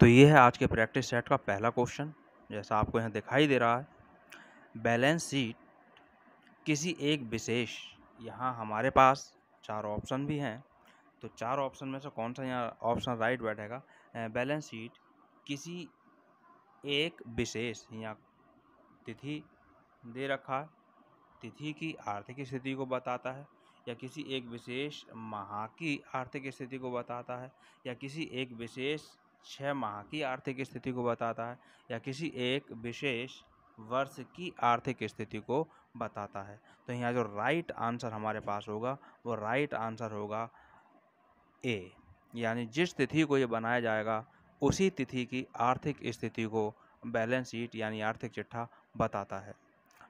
तो ये है आज के प्रैक्टिस सेट का पहला क्वेश्चन जैसा आपको यहाँ दिखाई दे रहा है बैलेंस शीट किसी एक विशेष यहाँ हमारे पास चार ऑप्शन भी हैं तो चार ऑप्शन में से कौन सा यहाँ ऑप्शन राइट बैठेगा बैलेंस शीट किसी एक विशेष यहाँ तिथि दे रखा है तिथि की आर्थिक स्थिति को बताता है या किसी एक विशेष माह की आर्थिक स्थिति को बताता है या किसी एक विशेष छः माह की आर्थिक स्थिति को बताता है या किसी एक विशेष वर्ष की आर्थिक स्थिति को बताता है तो यहाँ जो राइट आंसर हमारे पास होगा वो राइट आंसर होगा ए यानी जिस तिथि को ये बनाया जाएगा उसी तिथि की आर्थिक स्थिति को बैलेंस शीट यानी आर्थिक चिट्ठा बताता है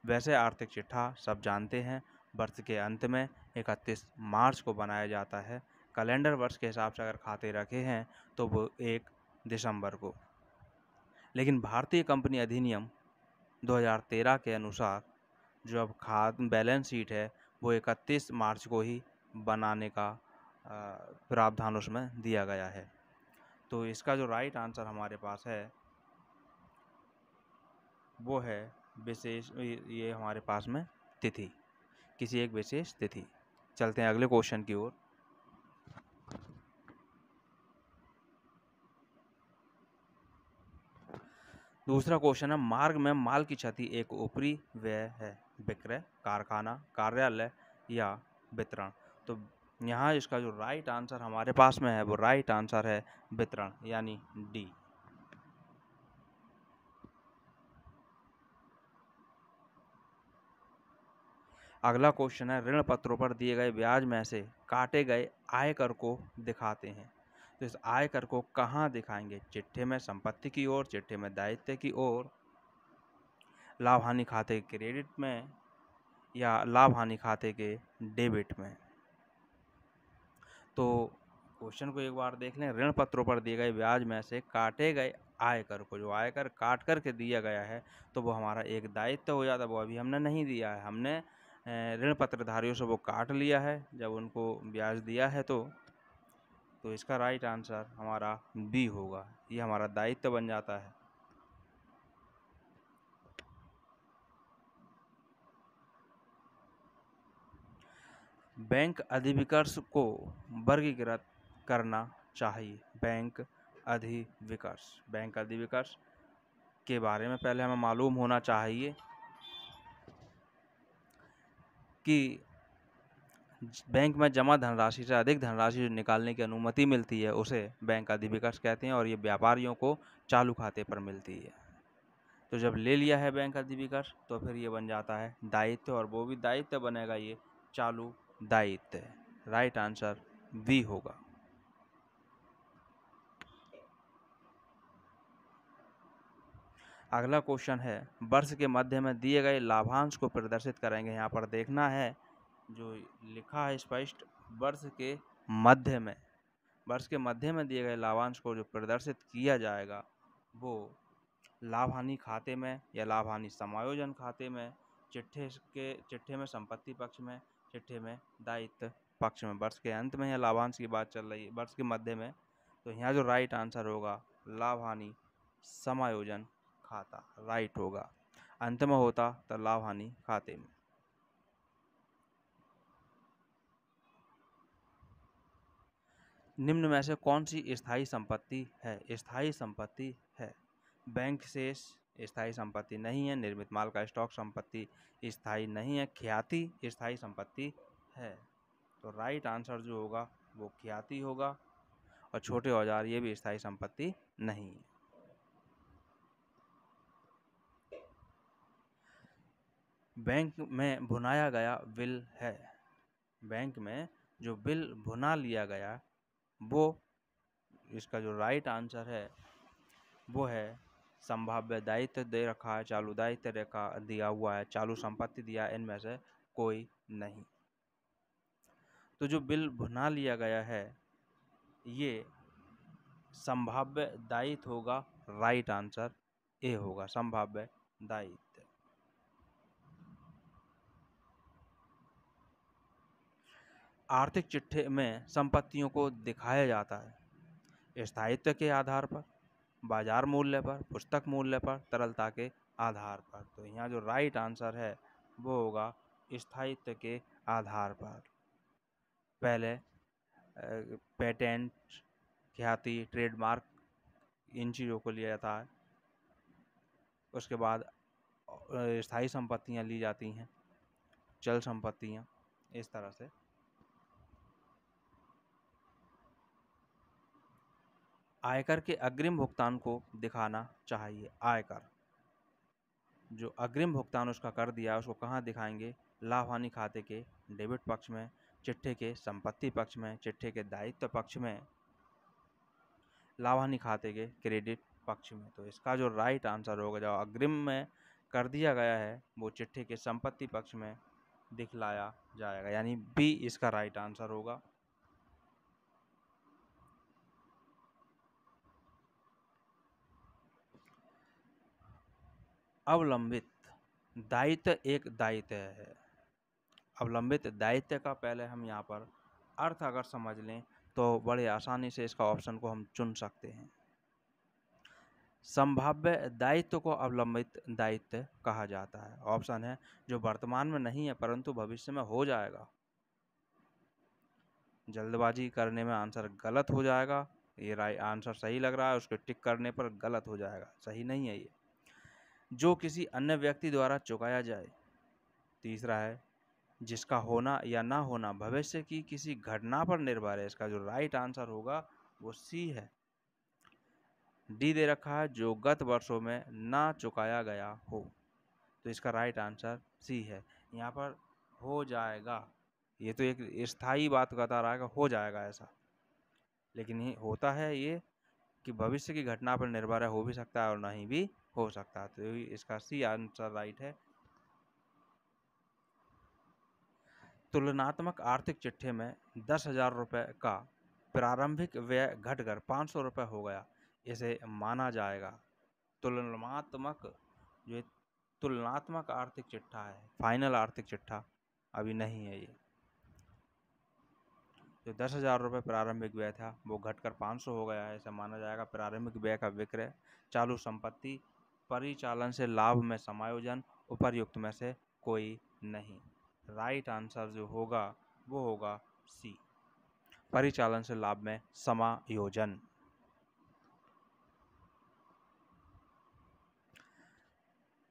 वैसे आर्थिक चिट्ठा सब जानते हैं वर्ष के अंत में इकतीस मार्च को बनाया जाता है कैलेंडर वर्ष के हिसाब से अगर खाते रखे हैं तो वो एक दिसंबर को लेकिन भारतीय कंपनी अधिनियम 2013 के अनुसार जो अब खाद बैलेंस शीट है वो 31 मार्च को ही बनाने का प्रावधान उसमें दिया गया है तो इसका जो राइट आंसर हमारे पास है वो है विशेष ये हमारे पास में तिथि किसी एक विशेष तिथि चलते हैं अगले क्वेश्चन की ओर दूसरा क्वेश्चन है मार्ग में माल की क्षति एक ऊपरी व्यय है विक्रय कारखाना कार्यालय या वितरण तो यहाँ इसका जो राइट आंसर हमारे पास में है वो राइट आंसर है वितरण यानी डी अगला क्वेश्चन है ऋण पत्रों पर दिए गए ब्याज में से काटे गए आयकर को दिखाते हैं तो इस आयकर को कहाँ दिखाएंगे चिट्ठे में संपत्ति की ओर चिट्ठे में दायित्व की ओर लाभ हानि खाते के क्रेडिट में या लाभ हानि खाते के डेबिट में तो क्वेश्चन को एक बार देख लें ऋण पत्रों पर दिए गए ब्याज में से काटे गए आयकर को जो आयकर काट कर के दिया गया है तो वो हमारा एक दायित्व हो जाता वो अभी हमने नहीं दिया है हमने ऋण पत्रधारियों से वो काट लिया है जब उनको ब्याज दिया है तो तो इसका राइट आंसर हमारा बी होगा ये हमारा दायित्व बन जाता है बैंक अधिविकर्ष को वर्गीकृत करना चाहिए बैंक अधिविकर्ष बैंक अधिविकर्ष के बारे में पहले हमें मालूम होना चाहिए कि बैंक में जमा धनराशि से अधिक धनराशि निकालने की अनुमति मिलती है उसे बैंक अधिविकर्ष कहते हैं और ये व्यापारियों को चालू खाते पर मिलती है तो जब ले लिया है बैंक अधिविकर्ष तो फिर ये बन जाता है दायित्व और वो भी दायित्व बनेगा ये चालू दायित्व राइट आंसर बी होगा अगला क्वेश्चन है वर्ष के मध्य में दिए गए लाभांश को प्रदर्शित करेंगे यहाँ पर देखना है जो लिखा है स्पष्ट वर्ष के मध्य में वर्ष के मध्य में दिए गए लाभांश को जो प्रदर्शित किया जाएगा वो लाभ हानि खाते में या लाभ हानि समायोजन खाते में चिट्ठे के चिट्ठे में संपत्ति पक्ष में चिट्ठे में दायित्व पक्ष में वर्ष के अंत में या लाभांश की बात चल रही है वर्ष के मध्य में तो यहाँ जो राइट आंसर होगा लाभ हानि समायोजन खाता राइट होगा अंत में होता तो लाभ हानि खाते में निम्न में से कौन सी स्थायी संपत्ति है स्थायी संपत्ति है बैंक शेष स्थायी संपत्ति नहीं है निर्मित माल का स्टॉक संपत्ति स्थायी नहीं है ख्याति स्थायी संपत्ति है तो राइट आंसर जो होगा वो ख्याति होगा और छोटे औजार ये भी स्थायी संपत्ति नहीं है बैंक में भुनाया गया बिल है बैंक में जो बिल भुना लिया गया वो इसका जो राइट आंसर है वो है संभाव्य दायित्व दे रखा है चालू दायित्व रेखा दिया हुआ है चालू संपत्ति दिया इनमें से कोई नहीं तो जो बिल भुना लिया गया है ये संभाव्य दायित्व होगा राइट आंसर ए होगा संभाव्य दायित्व आर्थिक चिट्ठे में संपत्तियों को दिखाया जाता है स्थायित्व के आधार पर बाजार मूल्य पर पुस्तक मूल्य पर तरलता के आधार पर तो यहाँ जो राइट आंसर है वो होगा स्थायित्व के आधार पर पहले पेटेंट ख्याति ट्रेडमार्क इन चीज़ों को लिया जाता है उसके बाद स्थायी संपत्तियाँ ली जाती हैं चल संपत्तियाँ इस तरह से आयकर के अग्रिम भुगतान को दिखाना चाहिए आयकर जो अग्रिम भुगतान उसका कर दिया उसको कहाँ दिखाएंगे लाभ हानि खाते के डेबिट पक्ष में चिट्ठे के संपत्ति पक्ष में चिट्ठे के दायित्व पक्ष में लाभ हानि खाते के क्रेडिट पक्ष में तो इसका जो राइट आंसर होगा जो अग्रिम में कर दिया गया है वो चिट्ठे के संपत्ति पक्ष में दिखलाया जाएगा यानी बी इसका राइट आंसर होगा अवलंबित दायित्व एक दायित्व है अवलंबित दायित्व का पहले हम यहाँ पर अर्थ अगर समझ लें तो बड़े आसानी से इसका ऑप्शन को हम चुन सकते हैं संभाव्य दायित्व को अवलंबित दायित्व कहा जाता है ऑप्शन है जो वर्तमान में नहीं है परंतु भविष्य में हो जाएगा जल्दबाजी करने में आंसर गलत हो जाएगा ये राय आंसर सही लग रहा है उसको टिक करने पर गलत हो जाएगा सही नहीं है ये जो किसी अन्य व्यक्ति द्वारा चुकाया जाए तीसरा है जिसका होना या ना होना भविष्य की किसी घटना पर निर्भर है इसका जो राइट आंसर होगा वो सी है डी दे रखा है जो गत वर्षों में ना चुकाया गया हो तो इसका राइट आंसर सी है यहाँ पर हो जाएगा ये तो एक स्थायी बात बता रहा है हो जाएगा ऐसा लेकिन होता है ये कि भविष्य की घटना पर निर्भर है हो भी सकता है और नहीं भी हो सकता है तो इसका सी आंसर राइट है तुलनात्मक आर्थिक चिट्ठे में दस हजार रुपये का प्रारंभिक व्यय घटकर पाँच सौ रुपये हो गया इसे माना जाएगा तुलनात्मक जो तुलनात्मक आर्थिक चिट्ठा है फाइनल आर्थिक चिट्ठा अभी नहीं है ये जो दस हज़ार रुपये प्रारंभिक व्यय था वो घटकर पाँच सौ हो गया है ऐसा माना जाएगा प्रारंभिक व्यय का विक्रय चालू संपत्ति परिचालन से लाभ में समायोजन उपरयुक्त में से कोई नहीं राइट आंसर जो होगा वो होगा सी परिचालन से लाभ में समायोजन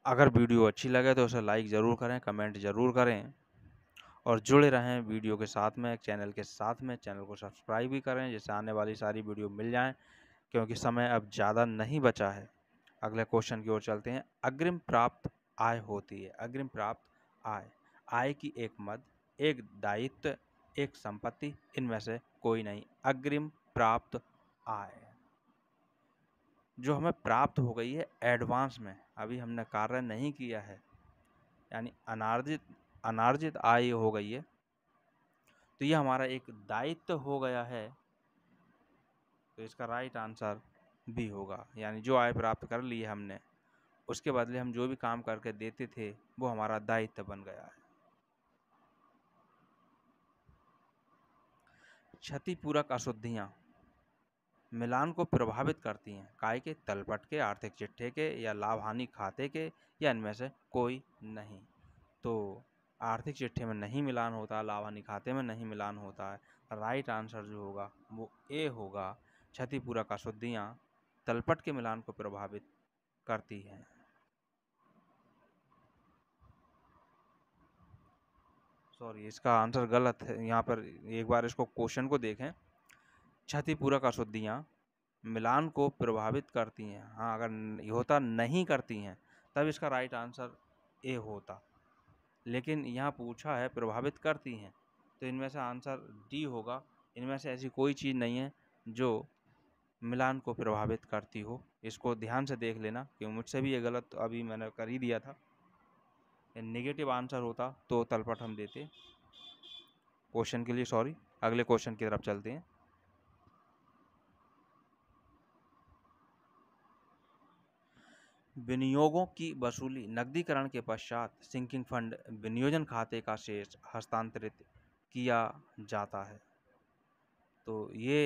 अगर वीडियो अच्छी लगे तो उसे लाइक ज़रूर करें कमेंट ज़रूर करें और जुड़े रहें वीडियो के साथ में चैनल के साथ में चैनल को सब्सक्राइब भी करें जिससे आने वाली सारी वीडियो मिल जाएं क्योंकि समय अब ज़्यादा नहीं बचा है अगला क्वेश्चन की ओर चलते हैं अग्रिम प्राप्त आय होती है अग्रिम प्राप्त आय आय की एक मद एक दायित्व एक संपत्ति इनमें से कोई नहीं अग्रिम प्राप्त आय जो हमें प्राप्त हो गई है एडवांस में अभी हमने कार्य नहीं किया है यानी अनार्जित अनार्जित आय हो गई है तो ये हमारा एक दायित्व हो गया है तो इसका राइट आंसर भी होगा यानी जो आय प्राप्त कर ली है हमने उसके बदले हम जो भी काम करके देते थे वो हमारा दायित्व बन गया है क्षतिपूरक अशुद्धियाँ मिलान को प्रभावित करती हैं काय के तलपट के आर्थिक चिट्ठे के या लाभ हानि खाते के या इनमें से कोई नहीं तो आर्थिक चिट्ठे में नहीं मिलान होता लाभ हानि खाते में नहीं मिलान होता है राइट आंसर जो होगा वो ए होगा क्षतिपूरक अशुद्धियाँ तलपट के मिलान को प्रभावित करती है सॉरी इसका आंसर गलत है यहाँ पर एक बार इसको क्वेश्चन को देखें क्षतिपूरक अशुद्धियाँ मिलान को प्रभावित करती हैं हाँ अगर होता नहीं करती हैं तब इसका राइट आंसर ए होता लेकिन यहाँ पूछा है प्रभावित करती हैं तो इनमें से आंसर डी होगा इनमें से ऐसी कोई चीज़ नहीं है जो मिलान को प्रभावित करती हो इसको ध्यान से देख लेना कि मुझसे भी ये गलत अभी मैंने कर ही दिया था नेगेटिव आंसर होता तो तलपट हम देते क्वेश्चन के लिए सॉरी अगले क्वेश्चन की तरफ चलते हैं विनियोगों की वसूली नकदीकरण के पश्चात सिंकिंग फंड विनियोजन खाते का शेष हस्तांतरित किया जाता है तो ये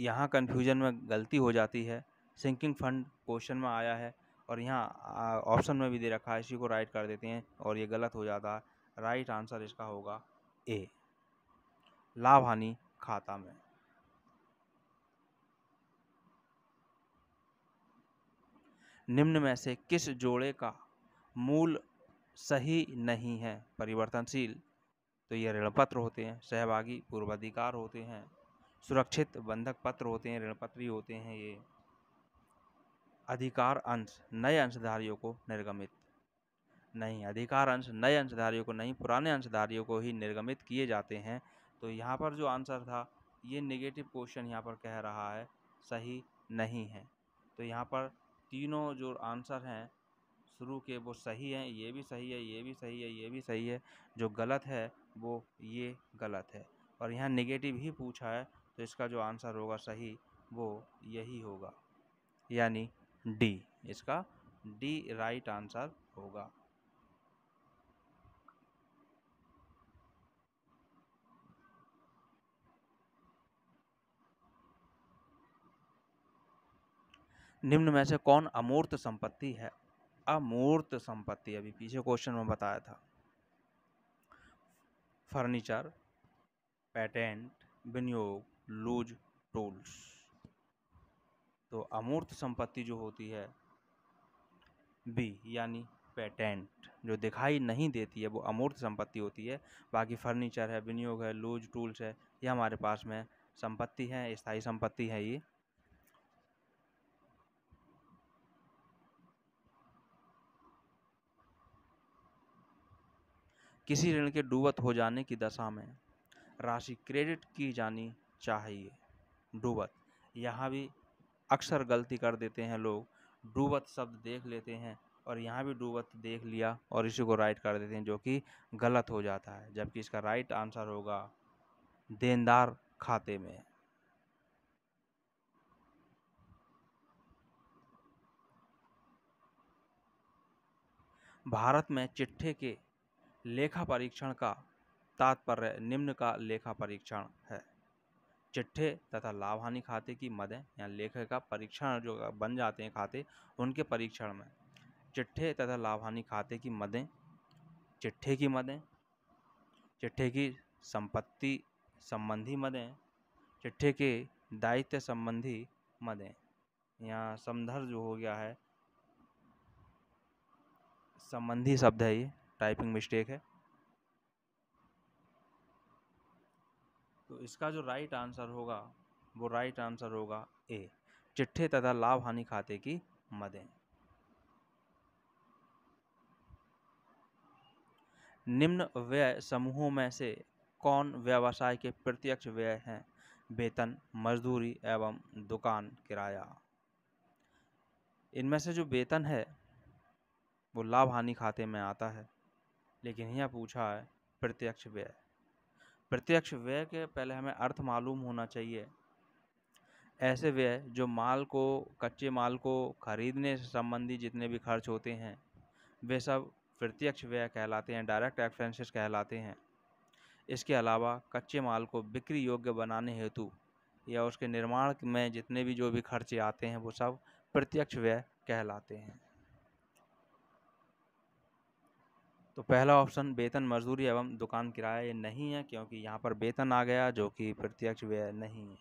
यहाँ कन्फ्यूजन में गलती हो जाती है सिंकिंग फंड क्वेश्चन में आया है और यहाँ ऑप्शन में भी दे रखा है इसी को राइट कर देते हैं और ये गलत हो जाता है राइट आंसर इसका होगा ए लाभ हानि खाता में निम्न में से किस जोड़े का मूल सही नहीं है परिवर्तनशील तो ये ऋणपत्र होते हैं सहभागी पूर्वाधिकार होते हैं सुरक्षित बंधक पत्र होते हैं ऋणपत्री होते हैं ये अधिकार अंश नए अंशधारियों को निर्गमित नहीं अधिकार अंश नए अंशधारियों को नहीं पुराने अंशधारियों को ही निर्गमित किए जाते हैं तो यहाँ पर जो आंसर था ये नेगेटिव क्वेश्चन यहाँ पर कह रहा है सही नहीं है तो यहाँ पर तीनों जो आंसर हैं शुरू के वो सही हैं ये भी सही है ये भी सही है ये भी सही है जो गलत है वो ये गलत है और यहाँ नेगेटिव ही पूछा है तो इसका जो आंसर होगा सही वो यही होगा यानी डी इसका डी राइट आंसर होगा निम्न में से कौन अमूर्त संपत्ति है अमूर्त संपत्ति अभी पीछे क्वेश्चन में बताया था फर्नीचर पेटेंट विनियोग लूज टूल्स तो अमूर्त संपत्ति जो होती है बी यानी पेटेंट जो दिखाई नहीं देती है वो अमूर्त संपत्ति होती है बाकी फर्नीचर है विनियोग है लूज टूल्स है ये हमारे पास में संपत्ति है स्थायी संपत्ति है ये किसी ऋण के डूबत हो जाने की दशा में राशि क्रेडिट की जानी चाहिए डूबत यहाँ भी अक्सर गलती कर देते हैं लोग डूबत शब्द देख लेते हैं और यहाँ भी डूबत देख लिया और इसी को राइट कर देते हैं जो कि गलत हो जाता है जबकि इसका राइट आंसर होगा देनदार खाते में भारत में चिट्ठे के लेखा परीक्षण का तात्पर्य निम्न का लेखा परीक्षण है चिट्ठे तथा लाभ हानि खाते की मदें या लेखक का परीक्षण जो बन जाते हैं खाते उनके परीक्षण में चिट्ठे तथा लाभ हानि खाते की मदें चिट्ठे की मदें चिट्ठे की संपत्ति संबंधी मदें चिट्ठे के दायित्व संबंधी मदें यहाँ संदर्भ जो हो गया है संबंधी शब्द है ये टाइपिंग मिस्टेक है इसका जो राइट आंसर होगा वो राइट आंसर होगा ए चिट्ठे तथा लाभ हानि खाते की मदें निम्न व्यय समूहों में से कौन व्यवसाय के प्रत्यक्ष व्यय हैं वेतन मजदूरी एवं दुकान किराया इनमें से जो वेतन है वो लाभ हानि खाते में आता है लेकिन यह पूछा है प्रत्यक्ष व्यय प्रत्यक्ष व्यय के पहले हमें अर्थ मालूम होना चाहिए ऐसे व्यय जो माल को कच्चे माल को खरीदने से संबंधी जितने भी खर्च होते हैं वे सब प्रत्यक्ष व्यय कहलाते हैं डायरेक्ट एक्सपेंसेस कहलाते हैं इसके अलावा कच्चे माल को बिक्री योग्य बनाने हेतु या उसके निर्माण में जितने भी जो भी खर्चे आते हैं वो सब प्रत्यक्ष व्यय कहलाते हैं तो पहला ऑप्शन वेतन मजदूरी एवं दुकान किराया नहीं है क्योंकि यहाँ पर वेतन आ गया जो कि प्रत्यक्ष व्यय नहीं है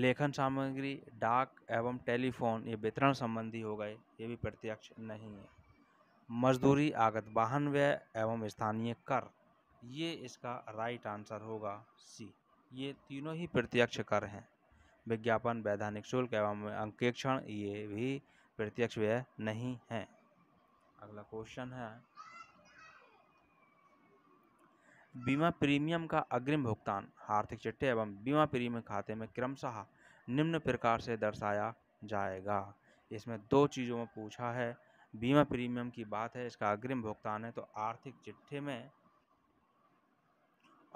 लेखन सामग्री डाक एवं टेलीफोन ये वितरण संबंधी हो गए ये भी प्रत्यक्ष नहीं है मजदूरी आगत वाहन व्यय एवं स्थानीय कर ये इसका राइट आंसर होगा सी ये तीनों ही प्रत्यक्ष कर हैं विज्ञापन वैधानिक शुल्क एवं अंकेक्षण ये भी प्रत्यक्ष व्यय नहीं हैं अगला क्वेश्चन है बीमा प्रीमियम का अग्रिम भुगतान आर्थिक चिट्ठे एवं बीमा प्रीमियम खाते में क्रमशः निम्न प्रकार से दर्शाया जाएगा इसमें दो चीज़ों में पूछा है बीमा प्रीमियम की बात है इसका अग्रिम भुगतान है तो आर्थिक चिट्ठे में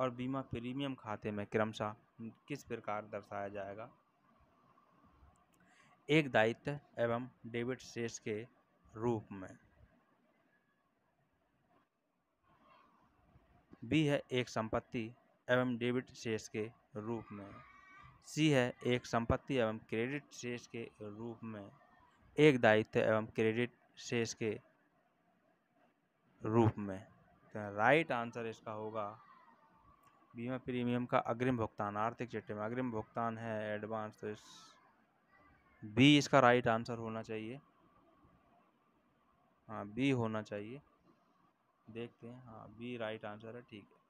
और बीमा प्रीमियम खाते में क्रमशः किस प्रकार दर्शाया जाएगा एक दायित्व एवं डेबिट शेष के रूप में बी है एक संपत्ति एवं डेबिट शेष के रूप में सी है एक संपत्ति एवं क्रेडिट शेष के रूप में एक दायित्व एवं क्रेडिट शेष के रूप में तो राइट आंसर इसका होगा बीमा प्रीमियम का अग्रिम भुगतान आर्थिक चिट्ठे में अग्रिम भुगतान है एडवांस तो इस बी इसका राइट आंसर होना चाहिए हाँ बी होना चाहिए देखते हैं हाँ बी राइट आंसर है ठीक है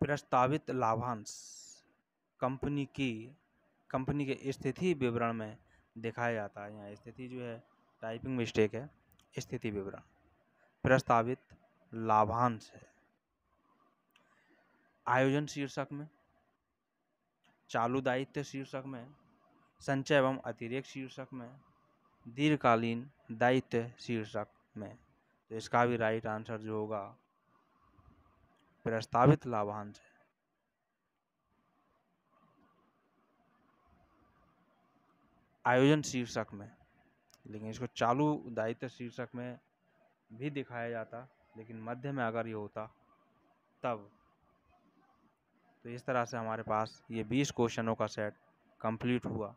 प्रस्तावित लाभांश कंपनी की कंपनी के स्थिति विवरण में दिखाया जाता है यहाँ स्थिति जो है टाइपिंग मिस्टेक है स्थिति विवरण प्रस्तावित लाभांश है आयोजन शीर्षक में चालू दायित्व शीर्षक में संचय एवं अतिरेक शीर्षक में दीर्घकालीन दायित्व शीर्षक में तो इसका भी राइट आंसर जो होगा प्रस्तावित लाभांश आयोजन शीर्षक में लेकिन इसको चालू दायित्व शीर्षक में भी दिखाया जाता लेकिन मध्य में अगर ये होता तब तो इस तरह से हमारे पास ये बीस क्वेश्चनों का सेट कंप्लीट हुआ